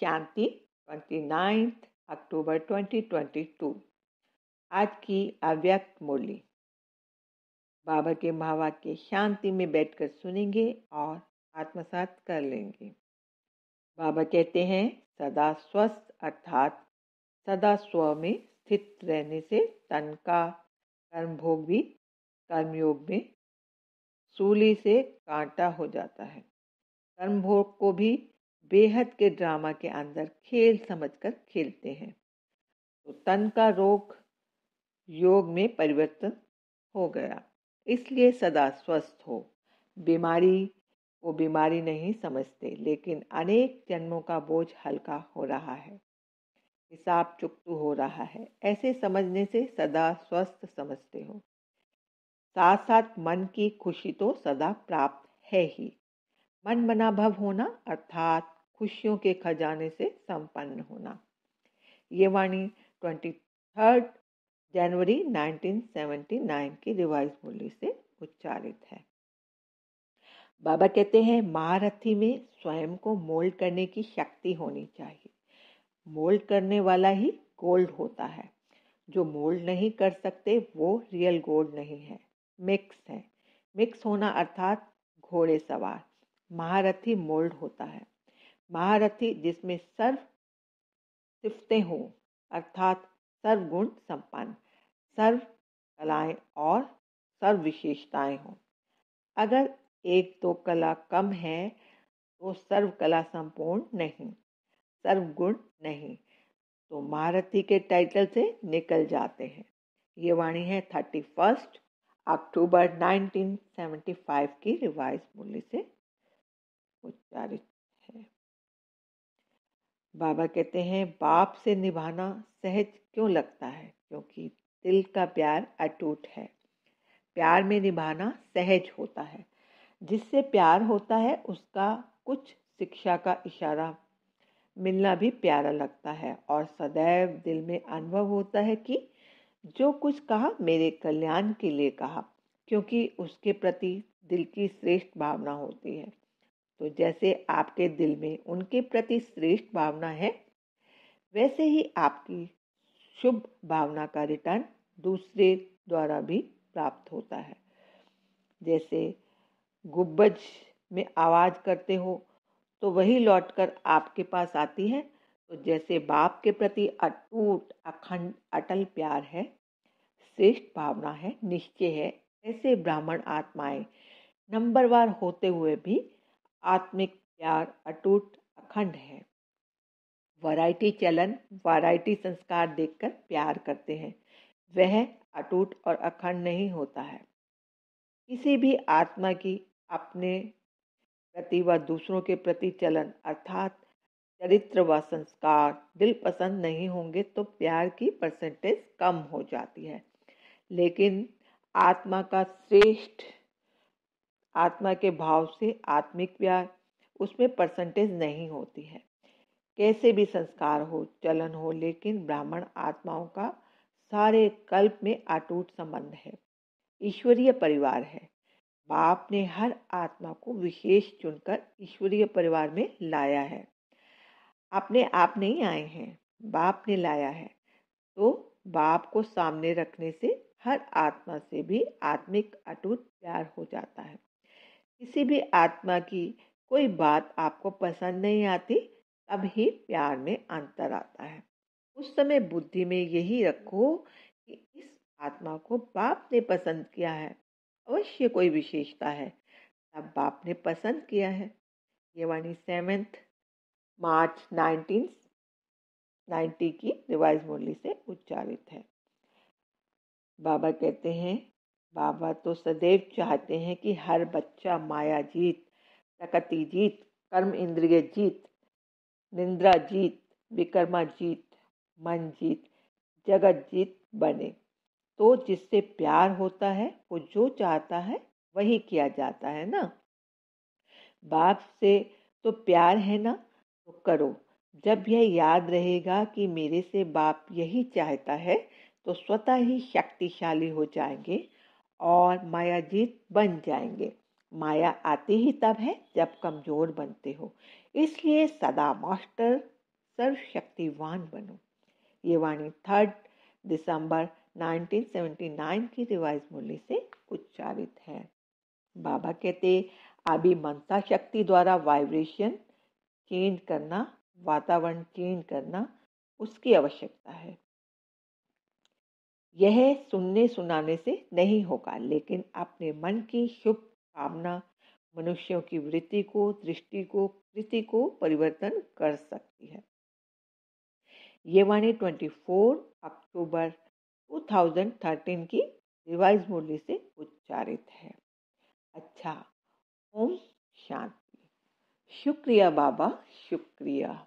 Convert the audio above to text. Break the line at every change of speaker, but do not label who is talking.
शांति 29 अक्टूबर 2022 आज की अव्यक्त मोली बाबा के महावाक्य शांति में बैठकर सुनेंगे और आत्मसात कर लेंगे बाबा कहते हैं सदा स्वस्थ अर्थात सदा स्व में स्थित रहने से तन का कर्म भोग भी कर्मयोग में सूली से कांटा हो जाता है कर्म भोग को भी बेहद के ड्रामा के अंदर खेल समझकर खेलते हैं तो तन का रोग योग में परिवर्तन हो गया इसलिए सदा स्वस्थ हो बीमारी वो बीमारी नहीं समझते लेकिन अनेक जन्मों का बोझ हल्का हो रहा है हिसाब चुकतू हो रहा है ऐसे समझने से सदा स्वस्थ समझते हो साथ साथ मन की खुशी तो सदा प्राप्त है ही मन मनाभव होना अर्थात खुशियों के खजाने से संपन्न होना ये वाणी ट्वेंटी थर्ड जनवरी 1979 की रिवाइज बोली से उच्चारित है बाबा कहते हैं महारथी में स्वयं को मोल्ड करने की शक्ति होनी चाहिए मोल्ड करने वाला ही गोल्ड होता है जो मोल्ड नहीं कर सकते वो रियल गोल्ड नहीं है मिक्स है मिक्स होना अर्थात घोड़े सवार महारथी मोल्ड होता है महारथी जिसमें सर्व सिफते हों अर्थात सर्वगुण संपन्न सर्व कलाएं और सर्व विशेषताएं हों अगर एक दो तो कला कम है तो सर्व कला संपूर्ण नहीं सर्वगुण नहीं तो महारथी के टाइटल से निकल जाते हैं ये वाणी है थर्टी फर्स्ट अक्टूबर 1975 की रिवाइज मूल्य से बाबा कहते हैं बाप से निभाना सहज क्यों लगता है क्योंकि दिल का प्यार अटूट है प्यार में निभाना सहज होता है जिससे प्यार होता है उसका कुछ शिक्षा का इशारा मिलना भी प्यारा लगता है और सदैव दिल में अनुभव होता है कि जो कुछ कहा मेरे कल्याण के लिए कहा क्योंकि उसके प्रति दिल की श्रेष्ठ भावना होती है तो जैसे आपके दिल में उनके प्रति श्रेष्ठ भावना है वैसे ही आपकी शुभ भावना का रिटर्न दूसरे द्वारा भी प्राप्त होता है जैसे गुब्बज में आवाज़ करते हो तो वही लौटकर आपके पास आती है तो जैसे बाप के प्रति अटूट अखंड अटल प्यार है श्रेष्ठ भावना है निश्चय है ऐसे ब्राह्मण आत्माएं नंबरवार होते हुए भी आत्मिक प्यार अटूट अखंड है वैरायटी चलन वैरायटी संस्कार देखकर प्यार करते हैं वह अटूट और अखंड नहीं होता है किसी भी आत्मा की अपने प्रति व दूसरों के प्रति चलन अर्थात चरित्र व संस्कार दिल पसंद नहीं होंगे तो प्यार की परसेंटेज कम हो जाती है लेकिन आत्मा का श्रेष्ठ आत्मा के भाव से आत्मिक व्याय उसमें परसेंटेज नहीं होती है कैसे भी संस्कार हो चलन हो लेकिन ब्राह्मण आत्माओं का सारे कल्प में अटूट संबंध है ईश्वरीय परिवार है बाप ने हर आत्मा को विशेष चुनकर ईश्वरीय परिवार में लाया है अपने आप नहीं आए हैं बाप ने लाया है तो बाप को सामने रखने से हर आत्मा से भी आत्मिक अटूट प्यार हो जाता है किसी भी आत्मा की कोई बात आपको पसंद नहीं आती तब ही प्यार में अंतर आता है उस समय बुद्धि में यही रखो कि इस आत्मा को बाप ने पसंद किया है अवश्य कोई विशेषता है तब बाप ने पसंद किया है ये वाणी सेवेंथ मार्च नाइनटीन नाइन्टी की रिवाइज मुरली से उच्चारित है बाबा कहते हैं बाबा तो सदैव चाहते हैं कि हर बच्चा माया जीत प्रकृति जीत कर्म इंद्रिय जीत निंद्रा जीत विकर्मा जीत मन जीत जगत जीत बने तो जिससे प्यार होता है वो जो चाहता है वही किया जाता है ना बाप से तो प्यार है ना तो करो जब यह याद रहेगा कि मेरे से बाप यही चाहता है तो स्वतः ही शक्तिशाली हो जाएंगे और मायाजीत बन जाएंगे माया आती ही तब है जब कमजोर बनते हो इसलिए सदा मास्टर सर्वशक्तिवान बनो ये वाणी थर्ड दिसंबर 1979 की रिवाइज मूल्य से उच्चारित है बाबा कहते अभी मनसा शक्ति द्वारा वाइब्रेशन चेंज करना वातावरण चेंज करना उसकी आवश्यकता है यह सुनने सुनाने से नहीं होगा लेकिन अपने मन की शुभ भावना मनुष्यों की वृत्ति को दृष्टि को कृति को परिवर्तन कर सकती है ये वाणी 24 अक्टूबर 2013 की रिवाइज मुरली से उच्चारित है अच्छा ओम शांति शुक्रिया बाबा शुक्रिया